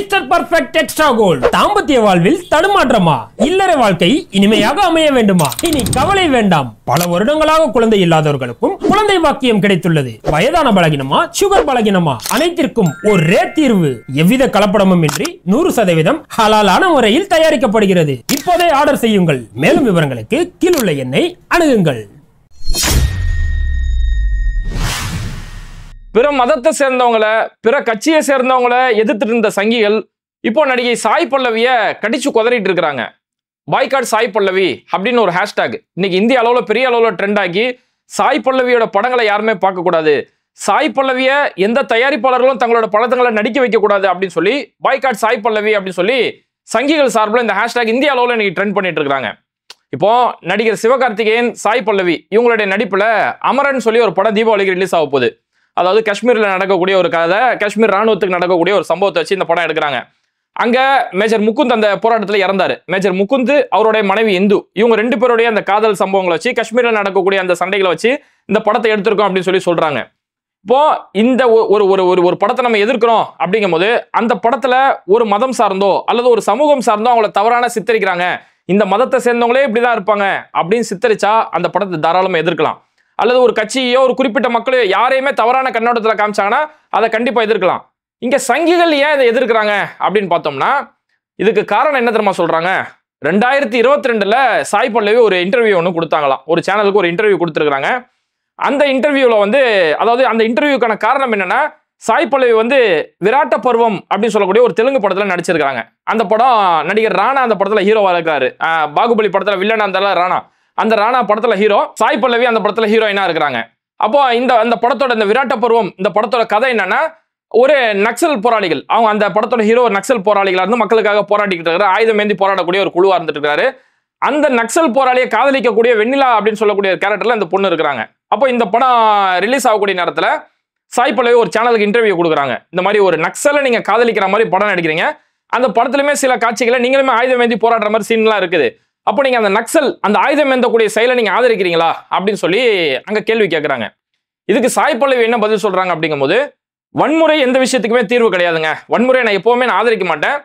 mister perfect extra gold தாம்பத்திய வாழ்வில் தடுமாற்றமா இல்லற வாழ்க்கை இனிமையாக அமைய வேண்டுமா இனி கவலை வேண்டாம் பல வருடங்களாக குழந்தை இல்லாதவர்களுக்கும் குழந்தை வாக்கியம் கிடைத்துள்ளது வயதான பலகினமா சுகர் பலகினமா அனைத்திற்கும் ஒரே தீர்வு எவ்வித கலப்படமும் இன்றி நூறு சதவீதம் ஹலாலான முறையில் தயாரிக்கப்படுகிறது இப்போதே ஆர்டர் செய்யுங்கள் மேலும் விவரங்களுக்கு கீழுள்ள எண்ணை அணுகுங்கள் பிற மதத்தை சேர்ந்தவங்களை பிற கட்சியை சேர்ந்தவங்களை எதிர்த்துட்டு இருந்த சங்கிகள் இப்போ நடிகை சாய் பல்லவிய கடிச்சு கொதறிட்டு இருக்கிறாங்க பாய்காட் சாய் பல்லவி அப்படின்னு ஒரு ஹேஷ்டேக் இன்னைக்கு இந்திய அளவில் பெரிய அளவில் ட்ரெண்ட் ஆகி சாய் பல்லவியோட படங்களை யாருமே பார்க்கக்கூடாது சாய் பல்லவிய எந்த தயாரிப்பாளர்களும் தங்களோட படத்தங்களை நடிக்க வைக்கக்கூடாது அப்படின்னு சொல்லி பாய்காட் சாய் பல்லவி அப்படின்னு சொல்லி சங்கிகள் சார்பில் இந்த ஹேஷ்டேக் இந்திய அளவில் இன்னைக்கு ட்ரெண்ட் பண்ணிட்டு இருக்காங்க இப்போ நடிகர் சிவகார்த்திகேயன் சாய் பல்லவி இவங்களுடைய நடிப்பில் அமரன் சொல்லி ஒரு படம் தீபாவளிக்கு ரிலீஸ் ஆக போகுது அதாவது காஷ்மீரில் நடக்கக்கூடிய ஒரு கதை காஷ்மீர் ராணுவத்துக்கு நடக்கக்கூடிய ஒரு சம்பவத்தை வச்சு இந்த படம் எடுக்கிறாங்க அங்க மேஜர் முகுந்த் அந்த போராட்டத்தில் இறந்தாரு மேஜர் முகுந்த் அவருடைய மனைவி இந்து இவங்க ரெண்டு பேருடைய அந்த காதல் சம்பவங்களை வச்சு காஷ்மீரில் நடக்கக்கூடிய அந்த சண்டைகளை வச்சு இந்த படத்தை எடுத்திருக்கோம் அப்படின்னு சொல்லி சொல்றாங்க இப்போ இந்த ஒரு ஒரு ஒரு ஒரு படத்தை நம்ம எதிர்க்கிறோம் அப்படிங்கும் போது அந்த படத்துல ஒரு மதம் சார்ந்தோ அல்லது ஒரு சமூகம் சார்ந்தோ அவங்கள தவறான சித்தரிக்கிறாங்க இந்த மதத்தை சேர்ந்தவங்களே இப்படிதான் இருப்பாங்க அப்படின்னு சித்தரிச்சா அந்த படத்தை தாராளமாக எதிர்க்கலாம் அல்லது ஒரு கட்சியோ ஒரு குறிப்பிட்ட மக்களையோ யாரையுமே தவறான கண்ணோட்டத்தில் காமிச்சாங்கன்னா அதை கண்டிப்பாக எதிர்க்கலாம் இங்கே சங்கிகள் ஏன் இதை எதிர்க்கிறாங்க அப்படின்னு பார்த்தோம்னா இதுக்கு காரணம் என்ன தெரியுமா சொல்கிறாங்க ரெண்டாயிரத்தி இருபத்தி ரெண்டில் சாய் பல்லவி ஒரு இன்டர்வியூ ஒன்று கொடுத்தாங்களாம் ஒரு சேனலுக்கு ஒரு இன்டர்வியூ கொடுத்துருக்குறாங்க அந்த இன்டர்வியூவில் வந்து அதாவது அந்த இன்டர்வியூக்கான காரணம் என்னென்னா சாய் பல்லவி வந்து விராட்ட பருவம் அப்படின்னு சொல்லக்கூடிய ஒரு தெலுங்கு படத்தில் நடிச்சிருக்காங்க அந்த படம் நடிகர் ராணா அந்த படத்தில் ஹீரோவாக இருக்காரு பாகுபலி படத்தில் வில்லனா இருந்தாலும் ராணா அந்த ராணா படத்துல ஹீரோ சாய் பல்லவி அந்த படத்துல ஹீரோயினா இருக்கிறாங்க அப்போ இந்த அந்த படத்தோட இந்த விராட்ட பருவம் இந்த படத்தோட கதை என்னன்னா ஒரு நக்சல் போராளிகள் அவங்க அந்த படத்தோட ஹீரோ நக்சல் போராளிகளா இருந்து மக்களுக்காக போராடிக்கிட்டு இருக்காரு ஆயுதம் ஏந்தி போராடக்கூடிய ஒரு குழுவா இருந்துட்டு இருக்காரு அந்த நக்சல் போராளியை காதலிக்கக்கூடிய வெண்ணிலா அப்படின்னு சொல்லக்கூடிய கேரக்டர்ல இந்த பொண்ணு இருக்கிறாங்க அப்போ இந்த படம் ரிலீஸ் ஆகக்கூடிய நேரத்தில் சாய் பல்லவி ஒரு சேனலுக்கு இன்டர்வியூ கொடுக்குறாங்க இந்த மாதிரி ஒரு நக்சலை நீங்கள் காதலிக்கிற மாதிரி படம் நடிக்கிறீங்க அந்த படத்துலயுமே சில காட்சிகளை நீங்களுமே ஆயுதம் ஏந்தி போராடுற மாதிரி சீன்லாம் இருக்குது அப்போ நீங்கள் அந்த நக்சல் அந்த ஆயுதம் எந்தக்கூடிய செயலை நீங்கள் ஆதரிக்கிறீங்களா அப்படின்னு சொல்லி அங்கே கேள்வி கேட்குறாங்க இதுக்கு சாய்ப்பளவி என்ன பதில் சொல்கிறாங்க அப்படிங்கும்போது வன்முறை எந்த விஷயத்துக்குமே தீர்வு கிடையாதுங்க வன்முறையை நான் எப்போவுமே நான் ஆதரிக்க மாட்டேன்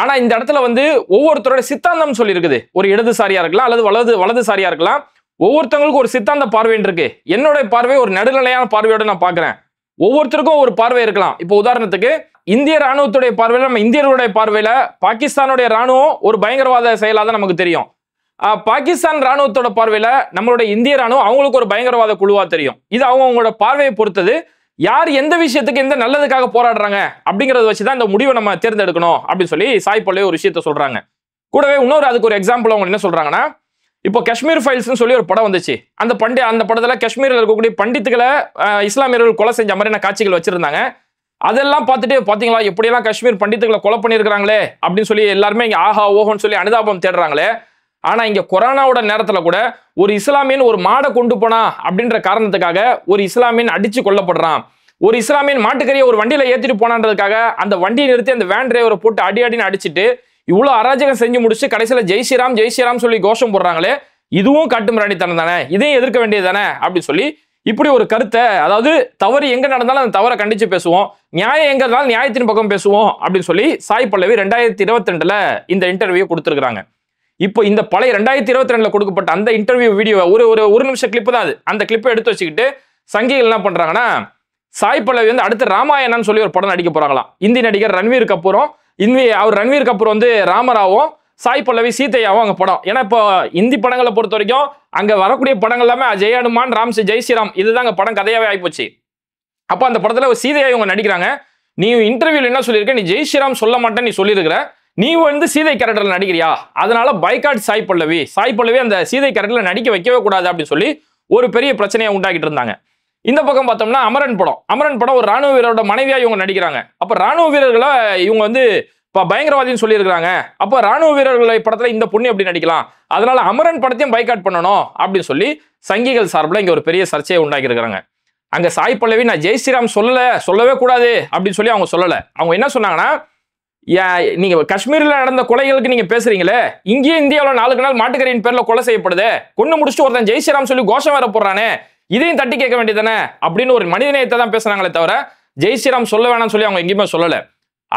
ஆனால் இந்த இடத்துல வந்து ஒவ்வொருத்தரோட சித்தாந்தம் சொல்லியிருக்குது ஒரு இடதுசாரியாக இருக்கலாம் அல்லது வலது வலதுசாரியாக இருக்கலாம் ஒவ்வொருத்தவங்களுக்கும் ஒரு சித்தாந்த பார்வைன்னு இருக்கு என்னோட பார்வை ஒரு நடுநிலையான பார்வையோட நான் பார்க்குறேன் ஒவ்வொருத்தருக்கும் ஒரு பார்வை இருக்கலாம் இப்போ உதாரணத்துக்கு இந்திய ராணுவத்துடைய பார்வையில் நம்ம இந்தியர்களுடைய பார்வையில் பாகிஸ்தானுடைய ராணுவம் ஒரு பயங்கரவாத செயலாக தான் நமக்கு தெரியும் பாகிஸ்தான் ராணுவத்தோட பார்வையில் நம்மளுடைய இந்திய ராணுவம் அவங்களுக்கு ஒரு பயங்கரவாத குழுவாக தெரியும் இது அவங்க அவங்களோட பார்வையை பொறுத்தது யார் எந்த விஷயத்துக்கு எந்த நல்லதுக்காக போராடுறாங்க அப்படிங்கிறத வச்சு தான் இந்த முடிவை நம்ம தேர்ந்தெடுக்கணும் அப்படின்னு சொல்லி சாய் பள்ளி ஒரு விஷயத்த சொல்கிறாங்க கூடவே இன்னொரு அதுக்கு ஒரு எக்ஸாம்பிள் அவங்க என்ன சொல்கிறாங்கன்னா இப்போ காஷ்மீர் ஃபைல்ஸ்னு சொல்லி ஒரு படம் வந்துச்சு அந்த பண்டி அந்த படத்தில் காஷ்மீரில் இருக்கக்கூடிய பண்டித்துகளை இஸ்லாமியர்கள் கொலை செஞ்ச மாதிரியான காட்சிகள் வச்சுருந்தாங்க அதெல்லாம் பார்த்துட்டு பார்த்தீங்களா எப்படியெல்லாம் காஷ்மீர் பண்டித்துகளை கொலை பண்ணியிருக்கிறாங்களே அப்படின்னு சொல்லி எல்லாருமே இங்கே ஆஹா ஓஹோன்னு சொல்லி அனுதாபம் தேடுறாங்களே ஆனால் இங்கே கொரோனாவோட நேரத்தில் கூட ஒரு இஸ்லாமியன் ஒரு மாடை கொண்டு போனா அப்படின்ற காரணத்துக்காக ஒரு இஸ்லாமியன் அடித்து கொல்லப்படுறான் ஒரு இஸ்லாமியன் மாட்டுக்கறியை ஒரு வண்டியில் ஏற்றிட்டு போனான்றதுக்காக அந்த வண்டியை நிறுத்தி அந்த வேன் டிரைவரை போட்டு அடி அடின்னு அடிச்சுட்டு இவ்வளோ அராஜகம் செஞ்சு முடிச்சு கடைசியில் ஜெய் ஸ்ரீராம் ஜெய் ஸ்ரீராம் சொல்லி கோஷம் போடுறாங்களே இதுவும் காட்டுமிராணித்தனம் தானே இதையும் எதிர்க்க வேண்டியது தானே அப்படின்னு சொல்லி இப்படி ஒரு கருத்தை அதாவது தவறு எங்கே நடந்தாலும் அந்த தவறை கண்டித்து பேசுவோம் நியாயம் எங்கே இருந்தாலும் நியாயத்தின் பக்கம் பேசுவோம் அப்படின்னு சொல்லி சாய் பல்லவி ரெண்டாயிரத்தி இருபத்தி ரெண்டில் இந்த இன்டர்வியூ கொடுத்துருக்குறாங்க இப்போ இந்த பழைய ரெண்டாயிரத்தி இருபத்தி ரெண்டுல கொடுக்கப்பட்ட அந்த இன்டர்வியூ வீடியோ ஒரு ஒரு ஒரு நிமிஷம் கிளிப்பு தான் அது அந்த கிளிப்பை எடுத்து வச்சுக்கிட்டு சங்கிகள் என்ன பண்றாங்கன்னா சாய் பல்லவி வந்து அடுத்து ராமாயணம்னு சொல்லி ஒரு படம் நடிக்க போறாங்களாம் இந்தி நடிகர் ரன்வீர் கபூரும் இந்தி அவர் ரன்வீர் கபூர் வந்து ராமராவும் சாய் பல்லவி சீதையாவும் அங்கே படம் ஏன்னா இப்போ இந்தி படங்களை பொறுத்த வரைக்கும் அங்கே வரக்கூடிய படங்கள் எல்லாமே அஜய் அனுமான் ராம்சி ஜெய் ஸ்ரீராம் இதுதான் அங்கே படம் கதையாவே ஆகிப்போச்சு அப்போ அந்த படத்தில் சீதையாக இவங்க நடிக்கிறாங்க நீ இன்டர்வியூவில் என்ன சொல்லியிருக்க நீ ஜெய் ஸ்ரீராம் சொல்ல மாட்டேன் நீ சொல்லியிருக்கிற நீ வந்து சீதை கேரக்டரில் நடிக்கிறியா அதனால பைக்காட் சாய் பல்லவி சாய் பல்லவி அந்த சீதை கேரக்டரில் நடிக்க வைக்கவே கூடாது அப்படின்னு சொல்லி ஒரு பெரிய பிரச்சனையை உண்டாக்கிட்டு இருந்தாங்க இந்த பக்கம் பார்த்தோம்னா அமரன் படம் அமரன் படம் ஒரு ராணுவ வீரரோட மனைவியா இவங்க நடிக்கிறாங்க அப்போ ராணுவ வீரர்களை இவங்க வந்து இப்போ பயங்கரவாதின்னு சொல்லியிருக்கிறாங்க அப்போ ராணுவ வீரர்களை படத்தில் இந்த பொண்ணு எப்படி நடிக்கலாம் அதனால அமரன் படத்தையும் பைக்காட் பண்ணணும் அப்படின்னு சொல்லி சங்கிகள் சார்பில் இங்கே ஒரு பெரிய சர்ச்சையை உண்டாக்கியிருக்கிறாங்க அங்கே சாய் பல்லவி நான் ஜெய் ஸ்ரீராம் சொல்லலை சொல்லவே கூடாது அப்படின்னு சொல்லி அவங்க சொல்லலை அவங்க என்ன சொன்னாங்கன்னா நீங்க காஷ்மீரில் நடந்த கொலைகளுக்கு நீங்க பேசுறீங்களே இங்கேயே இந்தியாவில் நாளுக்கு நாள் மாட்டுக்கரையின் பேர்ல கொலை செய்யப்படுது கொண்டு முடிச்சுட்டு ஒருத்தன் ஜெய்ஸ்ராம் சொல்லி கோஷம் வர போறானே இதையும் தட்டி கேட்க வேண்டியதானே அப்படின்னு ஒரு மனிதநேயத்தை தான் பேசுறாங்களே தவிர ஜெய்ஸ்ராம் சொல்ல வேணாம்னு சொல்லி அவங்க எங்கேயுமே சொல்லலை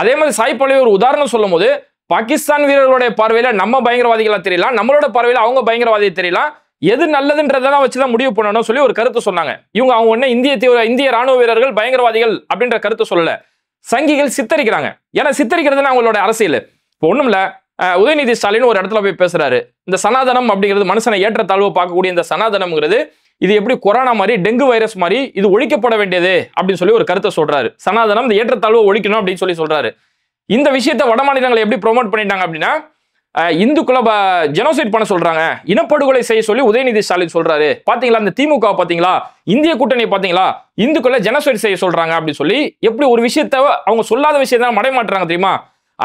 அதே மாதிரி சாய் பழைய ஒரு உதாரணம் சொல்லும் போது பாகிஸ்தான் வீரர்களுடைய பார்வையில நம்ம பயங்கரவாதிகளா தெரியலாம் நம்மளோட பார்வையில அவங்க பயங்கரவாதி தெரியலாம் எது நல்லதுன்றதெல்லாம் வச்சுதான் முடிவு பண்ணணும் சொல்லி ஒரு கருத்து சொன்னாங்க இவங்க அவங்க ஒன்னும் இந்திய தீவிர இந்திய ராணுவ வீரர்கள் பயங்கரவாதிகள் அப்படின்ற கருத்து சொல்லல சங்கிகள் சித்தரிக்கிறாங்க ஏன்னா சித்தரிக்கிறதுனா அவங்களோட அரசியல் இப்போ ஒன்றும் இல்லை உதயநிதி ஸ்டாலின் ஒரு இடத்துல போய் பேசுறாரு இந்த சனாதனம் அப்படிங்கிறது மனுஷனை ஏற்ற தாழ்வு பார்க்கக்கூடிய இந்த சனாதனம்ங்கிறது இது எப்படி கொரோனா மாதிரி டெங்கு வைரஸ் மாதிரி இது ஒழிக்கப்பட வேண்டியது அப்படின்னு சொல்லி ஒரு கருத்தை சொல்றாரு சனாதனம் இந்த ஏற்றத்தாழ்வை ஒழிக்கணும் அப்படின்னு சொல்லி சொல்றாரு இந்த விஷயத்த வட மாநிலங்களை எப்படி ப்ரொமோட் பண்ணிட்டாங்க அப்படின்னா இந்துக்குள்ள ஜெனோசைட் பண்ண சொல்றாங்க இனப்படுகொலை செய்ய சொல்லி உதயநிதி ஸ்டாலின் சொல்றாரு பாத்தீங்களா இந்த திமுக பாத்தீங்களா இந்திய கூட்டணி பாத்தீங்களா இந்துக்குள்ள ஜெனோசைட் செய்ய சொல்றாங்க அப்படின்னு சொல்லி எப்படி ஒரு விஷயத்த அவங்க சொல்லாத விஷயத்த மடைமாட்டுறாங்க தெரியுமா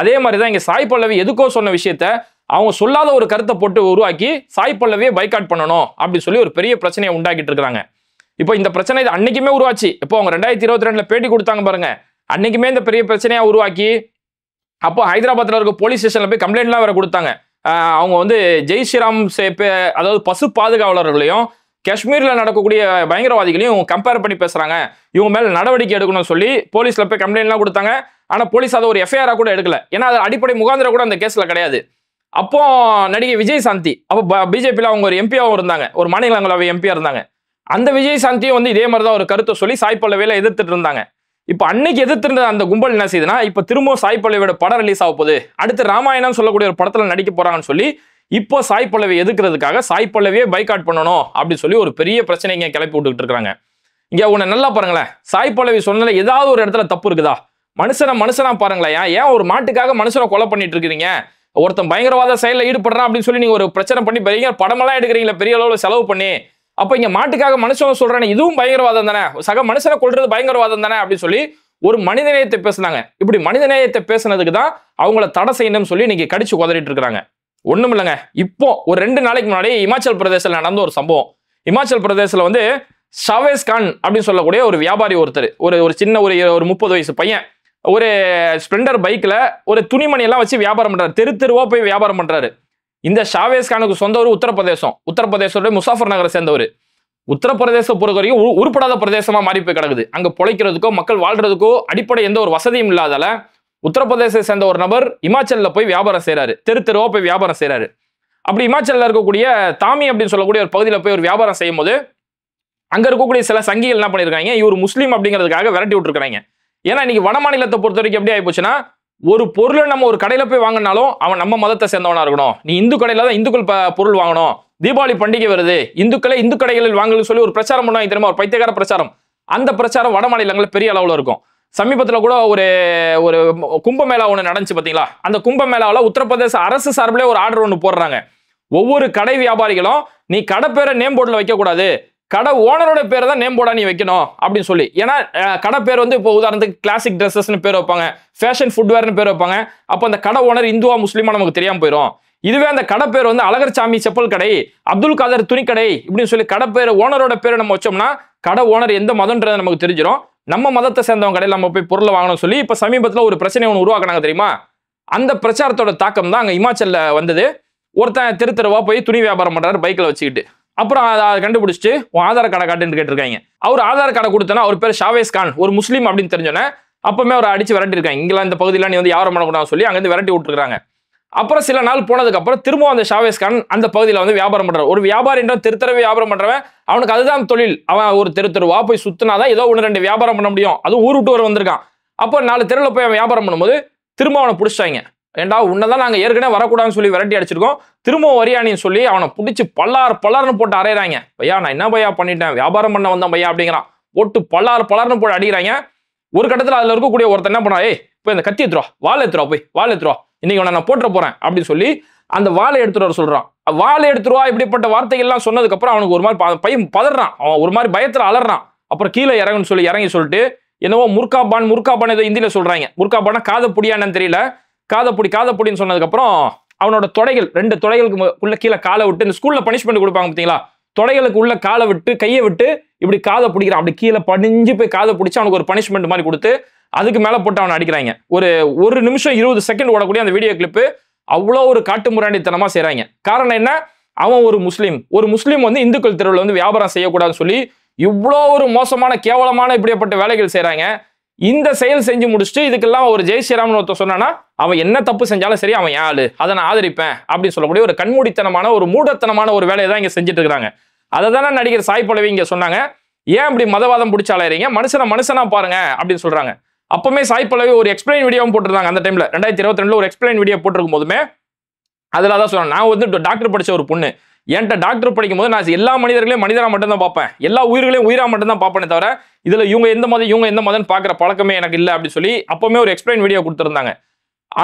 அதே மாதிரி தான் இங்க சாய் பல்லவி எதுக்கோ சொன்ன விஷயத்த அவங்க சொல்லாத ஒரு கருத்தை போட்டு உருவாக்கி சாய் பல்லவியை பைக்காட் பண்ணணும் அப்படின்னு சொல்லி ஒரு பெரிய பிரச்சனையை உண்டாக்கிட்டு இருக்கிறாங்க இப்போ இந்த பிரச்சனை அன்னைக்குமே உருவாச்சு இப்போ அவங்க ரெண்டாயிரத்தி இருபத்தி ரெண்டுல பேட்டி கொடுத்தாங்க பாருங்க அன்னைக்குமே இந்த பெரிய பிரச்சனையா உருவாக்கி அப்போ ஹைதராபாத்தில் இருக்க போலீஸ் ஸ்டேஷனில் போய் கம்ப்ளைண்ட்லாம் வேற கொடுத்தாங்க அவங்க வந்து ஜெய் ஸ்ரீராம் சேப்பு அதாவது பசு பாதுகாவலர்களையும் காஷ்மீரில் நடக்கக்கூடிய பயங்கரவாதிகளையும் கம்பேர் பண்ணி பேசுகிறாங்க இவங்க மேலே நடவடிக்கை எடுக்கணும்னு சொல்லி போலீஸில் போய் கம்ப்ளைண்ட்லாம் கொடுத்தாங்க ஆனால் போலீஸ் அதை ஒரு எஃப்ஐஆராக கூட எடுக்கல ஏன்னா அது அடிப்படை முகாந்திர கூட அந்த கேஸில் கிடையாது அப்போ நடிகை விஜய் சாந்தி அப்போ பிஜேபியில் அவங்க ஒரு எம்பியாகவும் இருந்தாங்க ஒரு மாநிலங்களவை எம்பியாக இருந்தாங்க அந்த விஜய் சாந்தியும் வந்து இதே மாதிரி தான் ஒரு கருத்தை சொல்லி சாய் வேலை எதிர்த்துட்டு இருந்தாங்க இப்போ அன்னைக்கு எதிர்த்திருந்த அந்த கும்பல் என்ன செய்யுதுன்னா இப்போ திரும்பவும் சாய் பல்லவியோட படம் ரிலீஸ் ஆக போகுது அடுத்து ராமாயணம் சொல்லக்கூடிய ஒரு படத்தில் நடிக்க போறாங்கன்னு சொல்லி இப்போ சாய் பல்லவி எதுக்குறதுக்காக சாய் பல்லவியே பைக்காட் பண்ணணும் அப்படின்னு சொல்லி ஒரு பெரிய பிரச்சனை இங்கே கிளப்பி விட்டுக்கிட்டு இருக்காங்க இங்கே உன்னை நல்லா பாருங்களேன் சாய் பல்லவி சொன்னதில் ஏதாவது ஒரு இடத்துல தப்பு இருக்குதா மனுஷனை மனுஷனா பாருங்களேன் ஏன் ஏன் ஒரு மாட்டுக்காக மனுஷனை கொலை பண்ணிட்டு இருக்கிறீங்க ஒருத்தன் பயங்கரவாத செயலில் ஈடுபடுறான் அப்படின்னு சொல்லி நீங்கள் ஒரு பிரச்சனை பண்ணி பெரிய படமெல்லாம் எடுக்கிறீங்களா பெரிய அளவில் செலவு பண்ணி அப்ப இங்க மாட்டுக்காக மனுஷன் சொல்கிறானே இதுவும் பயங்கரவாதம் தானே சக மனுஷனை கொள்றது பயங்கரவாதம் தானே அப்படின்னு சொல்லி ஒரு மனிதநேயத்தை பேசுனாங்க இப்படி மனிதநேயத்தை பேசுனதுக்கு தான் அவங்கள தடை செய்யணும்னு சொல்லி நீங்கள் கடிச்சு உதறிட்டு இருக்கிறாங்க ஒண்ணும் இல்லைங்க இப்போ ஒரு ரெண்டு நாளைக்கு முன்னாடி இமாச்சல் பிரதேசத்தில் நடந்த ஒரு சம்பவம் இமாச்சல் பிரதேசத்தில் வந்து ஷவேஸ் கான் அப்படின்னு சொல்லக்கூடிய ஒரு வியாபாரி ஒருத்தர் ஒரு ஒரு சின்ன ஒரு ஒரு முப்பது வயசு பையன் ஒரு ஸ்ப்ளெண்டர் பைக்கில் ஒரு துணிமணியெல்லாம் வச்சு வியாபாரம் பண்ணுறாரு தெரு தெருவாக போய் வியாபாரம் பண்ணுறாரு இந்த ஷாவேஸ் கானுக்கு சொந்த ஒரு உத்தரப்பிரதேசம் உத்தரப்பிரதேசோட முசாஃபர் நகரை சேர்ந்தவர் உத்தரப்பிரதேச பொறுத்த வரைக்கும் உருப்படாத பிரதேசமா மாறி போய் கிடக்குது அங்க பொழைக்கிறதுக்கோ மக்கள் வாழ்றதுக்கோ அடிப்படை எந்த ஒரு வசதியும் இல்லாதால உத்தரப்பிரதேச சேர்ந்த ஒரு நபர் இமாச்சல்ல போய் வியாபாரம் செய்யறாரு தெரு தெருவா போய் வியாபாரம் செய்யறாரு அப்படி இமாச்சல்ல இருக்கக்கூடிய தாமி அப்படின்னு சொல்லக்கூடிய ஒரு பகுதியில் போய் ஒரு வியாபாரம் செய்யும் போது அங்க இருக்கக்கூடிய சில சங்கிகள் என்ன பண்ணிருக்காங்க இவர் முஸ்லீம் அப்படிங்கிறதுக்காக விரட்டி விட்டுருக்காங்க ஏன்னா இன்னைக்கு வட மாநிலத்தை பொறுத்த வரைக்கும் எப்படி ஆயிப்போச்சுன்னா ஒரு பொருளை நம்ம ஒரு கடையில் போய் வாங்கினாலும் அவன் நம்ம மதத்தை சேர்ந்தவனாக இருக்கணும் நீ இந்து கடையில் தான் இந்துக்கள் பொருள் வாங்கணும் தீபாவளி பண்டிகை வருது இந்துக்களை இந்து கடைகளில் வாங்கலன்னு சொல்லி ஒரு பிரச்சாரம் பண்ணுவாங்க தெரியுமா ஒரு பைத்தியகார பிரச்சாரம் அந்த பிரச்சாரம் வட மாநிலங்களில் பெரிய அளவில் இருக்கும் சமீபத்தில் கூட ஒரு ஒரு கும்பமேளா ஒன்று நடந்துச்சு பார்த்தீங்களா அந்த கும்பமேளாவில் உத்தரப்பிரதேச அரசு சார்பிலே ஒரு ஆர்டர் ஒன்று போடுறாங்க ஒவ்வொரு கடை வியாபாரிகளும் நீ கடை பேரை நேம் போர்டில் வைக்கக்கூடாது கடை ஓனரோட பேரை தான் நேம் போடா நீ வைக்கணும் அப்படின்னு சொல்லி ஏன்னா கடை பேர் வந்து இப்போ உதாரணத்துக்கு கிளாசிக் ட்ரெஸ்ஸஸ்னு பேர் வைப்பாங்க ஃபேஷன் ஃபுட்வேர்னு பேர் வைப்பாங்க அப்போ அந்த கடை ஓனர் இந்துவா முஸ்லீமா நமக்கு தெரியாமல் போயிடும் இதுவே அந்த கடை பேர் வந்து அழகர் சாமி செப்பல் கடை அப்துல் காதர் துணிக்கடை இப்படின்னு சொல்லி கடை பேர் ஓனரோட பேரை நம்ம வச்சோம்னா கடை ஓனர் எந்த மதம்ன்றது நமக்கு தெரிஞ்சிடும் நம்ம மதத்தை சேர்ந்தவங்க கடையில் நம்ம போய் பொருளை வாங்கணும் சொல்லி இப்போ சமீபத்தில் ஒரு பிரச்சனை ஒன்று உருவாக்குனாங்க தெரியுமா அந்த பிரச்சாரத்தோட தாக்கம் தான் அங்கே இமாச்சலில் வந்தது ஒருத்தன் திருத்தருவா போய் துணி வியாபாரம் பண்ணுறாரு பைக்கில் வச்சுக்கிட்டு அப்புறம் அதை கண்டுபிடிச்சிட்டு உன் ஆதார் கார்டை காட்டுன்னு கேட்டிருக்காங்க அவர் ஆதார் கார்டை கொடுத்தனா அவர் பேர் ஷாவேஸ் கான் ஒரு முஸ்லீம் அப்படின்னு தெரிஞ்சோன்னே அப்பவுமே அவர் அடிச்சு இருக்காங்க இங்கெல்லாம் இந்த பகுதியில் நீ வந்து யாரும் பண்ணக்கூடாது சொல்லி அங்கேருந்து விரட்டி விட்டுருக்காங்க அப்புறம் சில நாள் போனதுக்கப்புறம் திரும்பவும் அந்த ஷாவேஸ் கான் அந்த பகுதியில் வந்து வியாபாரம் பண்ணுறாரு ஒரு வியாபாரி என்ற தெருத்தரவே வியாபாரம் பண்ணுறவன் அவனுக்கு அதுதான் தொழில் அவன் ஒரு தெரு போய் போய் தான் ஏதோ ஒன்று ரெண்டு வியாபாரம் பண்ண முடியும் அதுவும் ஊர் விட்டு வர வந்திருக்கான் அப்போ நாலு தெருவில் போய் அவன் வியாபாரம் பண்ணும்போது திரும்ப அவனை பிடிச்சாங்க ஏண்டா உன்னை தான் நாங்கள் ஏற்கனவே வரக்கூடாதுன்னு சொல்லி விரட்டி அடிச்சிருக்கோம் திரும்ப வரியானின்னு சொல்லி அவனை பிடிச்சி பல்லார் பல்லார்னு போட்டு அரைகிறாங்க பையா நான் என்ன பையா பண்ணிட்டேன் வியாபாரம் பண்ண வந்தேன் பையா அப்படிங்கிறான் போட்டு பல்லார் பல்லார்னு போட்டு அடிக்கிறாங்க ஒரு கட்டத்தில் அதில் இருக்கக்கூடிய ஒருத்தர் என்ன பண்ணா ஏய் போய் இந்த கத்தி எடுத்துருவா வாழை எடுத்துருவா போய் வாழை எடுத்துருவா இன்னைக்கு உன நான் போட்டுற போறேன் அப்படின்னு சொல்லி அந்த வாழை எடுத்துட்டு சொல்கிறான் சொல்றான் வாழை எடுத்துருவா இப்படிப்பட்ட வார்த்தைகள்லாம் சொன்னதுக்கப்புறம் அவனுக்கு ஒரு மாதிரி பையன் பதறான் அவன் ஒரு மாதிரி பயத்தில் அலறான் அப்புறம் கீழே இறங்குன்னு சொல்லி இறங்கி சொல்லிட்டு என்னவோ முர்காபான் முர்காபான் ஏதோ இந்தியில சொல்றாங்க முர்காபானா காதை புடியானு தெரியல காதப்பொடி காதப்பொடின்னு சொன்னதுக்கப்புறம் அவனோட தொடைகள் ரெண்டு தொடைகளுக்கு உள்ள கீழே காலை விட்டு இந்த ஸ்கூலில் பனிஷ்மெண்ட் கொடுப்பாங்க பார்த்தீங்களா தொடைகளுக்கு உள்ள காலை விட்டு கையை விட்டு இப்படி காதை பிடிக்கிறான் அப்படி கீழே பணிஞ்சு போய் காதை பிடிச்சி அவனுக்கு ஒரு பனிஷ்மெண்ட் மாதிரி கொடுத்து அதுக்கு மேலே போட்டு அவனை அடிக்கிறாங்க ஒரு ஒரு நிமிஷம் இருபது செகண்ட் ஓடக்கூடிய அந்த வீடியோ கிளிப்பு அவ்வளோ ஒரு காட்டு முராண்டித்தனமாக செய்கிறாங்க காரணம் என்ன அவன் ஒரு முஸ்லீம் ஒரு முஸ்லீம் வந்து இந்துக்கள் திருவிழா வந்து வியாபாரம் செய்யக்கூடாதுன்னு சொல்லி இவ்வளோ ஒரு மோசமான கேவலமான இப்படிப்பட்ட வேலைகள் செய்கிறாங்க இந்த செயல் செஞ்சு முடிச்சுட்டு இதுக்கெல்லாம் ஒரு ஜெய் ஸ்ரீராம்னு ஒருத்தர் சொன்னான்னா அவன் என்ன தப்பு செஞ்சாலும் சரி அவன் யாரு அதை நான் ஆதரிப்பேன் அப்படின்னு சொல்லக்கூடிய ஒரு கண்மூடித்தனமான ஒரு மூடத்தனமான ஒரு வேலையை தான் இங்கே செஞ்சுட்டு இருக்கிறாங்க அதை தானே நடிகர் சாய் பழவி இங்கே சொன்னாங்க ஏன் அப்படி மதவாதம் பிடிச்ச அலையறீங்க மனுஷனை மனுஷனா பாருங்க அப்படின்னு சொல்றாங்க அப்பவுமே சாய் பழவி ஒரு எக்ஸ்பிளைன் வீடியோவும் போட்டிருந்தாங்க அந்த டைம்ல ரெண்டாயிரத்தி இருபத்தி ரெண்டுல ஒரு எக்ஸ்பிளைன் வீடியோ போட்டிருக்கும் போதுமே அதில் தான் சொல்றேன் நான் வந்து டாக்டர் படித்த ஒரு பொண்ணு என்கிட்ட டாக்டர் படிக்கும் போது நான் எல்லா மனிதர்களையும் மனிதராக மட்டும்தான் பார்ப்பேன் எல்லா உயிர்களையும் உயிராக மட்டும்தான் பார்ப்பேனே தவிர இதில் இவங்க எந்த மாதிரி இவங்க எந்த மாதிரி பார்க்குற பழக்கமே எனக்கு இல்லை அப்படின்னு சொல்லி அப்போவுமே ஒரு எக்ஸ்பிளைன் வீடியோ கொடுத்துருந்தாங்க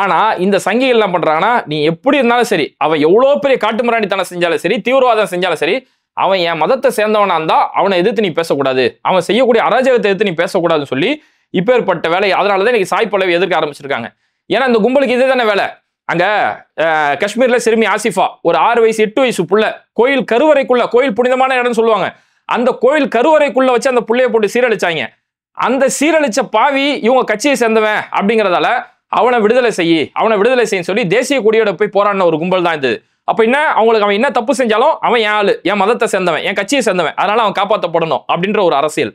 ஆனால் இந்த சங்கிகள் என்ன பண்ணுறாங்கன்னா நீ எப்படி இருந்தாலும் சரி அவன் எவ்வளோ பெரிய காட்டுமிராண்டித்தனம் செஞ்சாலும் சரி தீவிரவாதம் செஞ்சாலும் சரி அவன் என் மதத்தை சேர்ந்தவனாக இருந்தால் அவனை எதிர்த்து நீ பேசக்கூடாது அவன் செய்யக்கூடிய அராஜகத்தை எதிர்த்து நீ பேசக்கூடாதுன்னு சொல்லி இப்பேற்பட்ட வேலை அதனால தான் இன்னைக்கு சாய்ப்பளவை எதிர்க்க ஆரம்பிச்சிருக்காங்க ஏன்னா இந்த கும்பலுக்கு இதே தானே வேலை அங்க காஷ்மீர்ல சிறுமி ஆசிஃபா ஒரு ஆறு வயசு எட்டு வயசு புள்ள கோயில் கருவறைக்குள்ள கோயில் புனிதமான இடம்னு சொல்லுவாங்க அந்த கோயில் கருவறைக்குள்ள வச்சு அந்த பிள்ளைய போட்டு சீரழிச்சாங்க அந்த சீரழிச்ச பாவி இவங்க கட்சியை சேர்ந்தவன் அப்படிங்கிறதால அவனை விடுதலை செய்யி அவனை விடுதலை செய்ய சொல்லி தேசிய கொடியோட போய் போராடின ஒரு கும்பல் தான் இது அப்ப என்ன அவங்களுக்கு அவன் என்ன தப்பு செஞ்சாலும் அவன் என் ஆளு என் மதத்தை சேர்ந்தவன் என் கட்சியை சேர்ந்தவன் அதனால அவன் காப்பாற்றப்படணும் அப்படின்ற ஒரு அரசியல்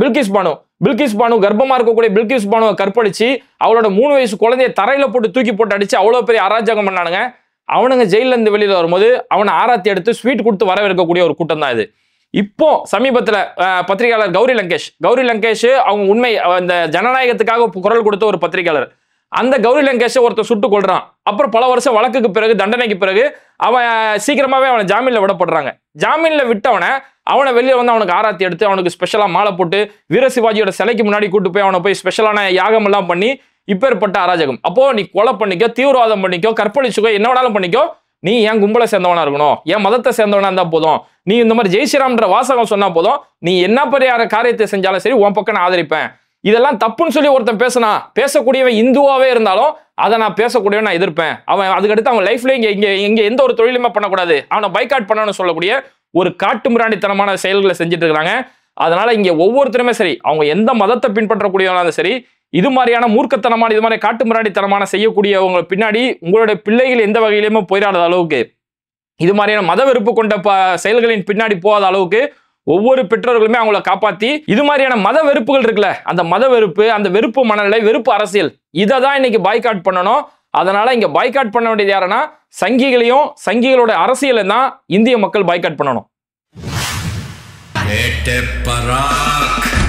பில்கிஸ் பானு பில்கிஸ் பானு கர்ப்பமாக இருக்கக்கூடிய பில்கிஸ் பானுவை கற்பழிச்சு அவளோட மூணு வயசு குழந்தைய தரையில் போட்டு தூக்கி போட்டு அடிச்சு அவ்வளோ பெரிய அராஜகம் பண்ணானுங்க அவனுங்க ஜெயிலேருந்து வெளியில் வரும்போது அவனை ஆராத்தி எடுத்து ஸ்வீட் கொடுத்து வரவேற்கக்கூடிய ஒரு கூட்டம் தான் இது இப்போ சமீபத்தில் பத்திரிகையாளர் கௌரி லங்கேஷ் கௌரி லங்கேஷ் அவங்க உண்மை அந்த ஜனநாயகத்துக்காக குரல் கொடுத்த ஒரு பத்திரிகையாளர் அந்த கௌரி லங்கேஷை ஒருத்தர் சுட்டு கொள்றான் அப்புறம் பல வருஷம் வழக்குக்கு பிறகு தண்டனைக்கு பிறகு அவன் சீக்கிரமாவே அவனை ஜாமீன்ல விடப்படுறாங்க ஜாமீன்ல விட்டவனை அவனை வெளியே வந்து அவனுக்கு ஆராத்தி எடுத்து அவனுக்கு ஸ்பெஷலாக மாலை போட்டு வீர சிவாஜியோட சிலைக்கு முன்னாடி கூட்டு போய் அவனை போய் ஸ்பெஷலான யாகம் எல்லாம் பண்ணி இப்பேற்பட்ட அராஜகம் அப்போ நீ கொலை பண்ணிக்கோ தீவிரவாதம் பண்ணிக்கோ கற்பழிச்சுக்கோ என்ன வேணாலும் பண்ணிக்கோ நீ என் கும்பலை சேர்ந்தவனா இருக்கணும் என் மதத்தை சேர்ந்தவனா இருந்தா போதும் நீ இந்த மாதிரி ஜெய் வாசகம் சொன்னா போதும் நீ என்ன பெரிய காரியத்தை செஞ்சாலும் சரி உன் பக்கம் நான் ஆதரிப்பேன் இதெல்லாம் தப்புன்னு சொல்லி ஒருத்தன் பேசினா பேசக்கூடியவன் இந்துவாவே இருந்தாலும் அதை நான் பேசக்கூடியவன் நான் எதிர்ப்பேன் அவன் அதுக்கடுத்து அவன் லைஃப்ல இங்க இங்க இங்க எந்த ஒரு தொழிலுமே பண்ணக்கூடாது அவனை பைக்காட் பண்ணணும்னு சொல்லக்கூடிய ஒரு காட்டு முராண்டித்தனமான செயல்களை செஞ்சுட்டு இருக்கிறாங்க அதனால இங்க ஒவ்வொருத்தருமே சரி அவங்க எந்த மதத்தை பின்பற்றக்கூடியவனாலும் சரி இது மாதிரியான மூர்க்கத்தனமான இது மாதிரி காட்டு முராண்டித்தனமான செய்யக்கூடியவங்க பின்னாடி உங்களுடைய பிள்ளைகள் எந்த வகையிலுமே போயிடாத அளவுக்கு இது மாதிரியான மத வெறுப்பு கொண்ட செயல்களின் பின்னாடி போகாத அளவுக்கு ஒவ்வொரு பெற்றோர்களுமே அவங்கள காப்பாற்றி இது மாதிரியான மத வெறுப்புகள் இருக்குல்ல அந்த மத வெறுப்பு அந்த வெறுப்பு மனநிலை வெறுப்பு அரசியல் இதை தான் இன்னைக்கு பாய்காட் பண்ணணும் அதனால இங்க பாய்காட் பண்ண வேண்டியது யாருன்னா சங்கிகளையும் சங்கிகளோட அரசியலும் தான் இந்திய மக்கள் பாய்காட் பண்ணணும்